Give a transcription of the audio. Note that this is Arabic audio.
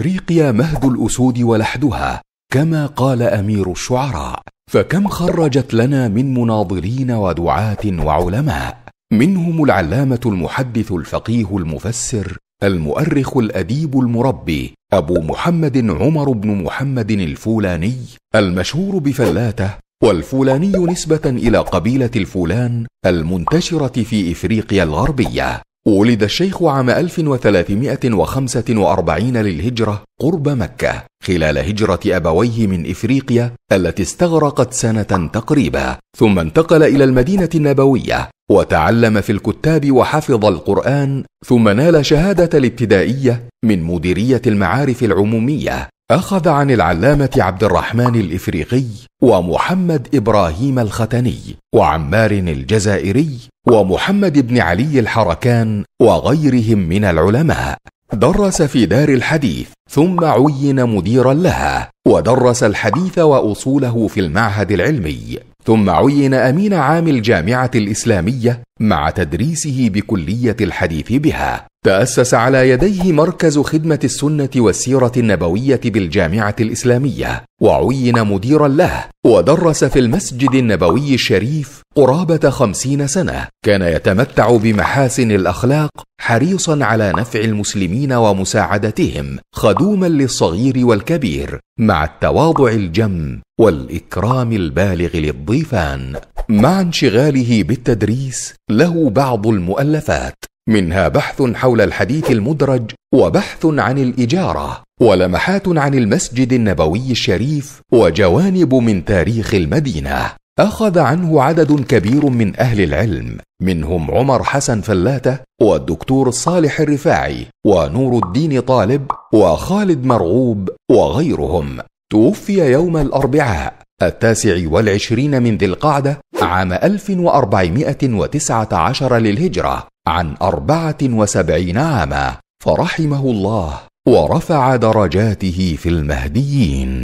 افريقيا مهد الاسود ولحدها كما قال امير الشعراء فكم خرجت لنا من مناضلين ودعاه وعلماء منهم العلامه المحدث الفقيه المفسر المؤرخ الاديب المربي ابو محمد عمر بن محمد الفولاني المشهور بفلاته والفولاني نسبه الى قبيله الفولان المنتشره في افريقيا الغربيه ولد الشيخ عام 1345 للهجرة قرب مكة خلال هجرة أبويه من إفريقيا التي استغرقت سنة تقريبا ثم انتقل إلى المدينة النبوية وتعلم في الكتاب وحفظ القرآن ثم نال شهادة الابتدائية من مديرية المعارف العمومية اخذ عن العلامه عبد الرحمن الافريقي ومحمد ابراهيم الختني وعمار الجزائري ومحمد بن علي الحركان وغيرهم من العلماء درس في دار الحديث ثم عين مديرا لها ودرس الحديث واصوله في المعهد العلمي ثم عين امين عام الجامعه الاسلاميه مع تدريسه بكليه الحديث بها تأسس على يديه مركز خدمة السنة والسيرة النبوية بالجامعة الإسلامية، وعين مديرا له، ودرس في المسجد النبوي الشريف قرابة خمسين سنة، كان يتمتع بمحاسن الأخلاق، حريصا على نفع المسلمين ومساعدتهم، خدوما للصغير والكبير، مع التواضع الجم والإكرام البالغ للضيفان. مع انشغاله بالتدريس له بعض المؤلفات منها بحث حول الحديث المدرج وبحث عن الاجاره ولمحات عن المسجد النبوي الشريف وجوانب من تاريخ المدينه اخذ عنه عدد كبير من اهل العلم منهم عمر حسن فلاته والدكتور صالح الرفاعي ونور الدين طالب وخالد مرغوب وغيرهم توفي يوم الاربعاء التاسع والعشرين من ذي القعدة عام 1419 للهجرة عن اربعه وسبعين عاما فرحمه الله ورفع درجاته في المهديين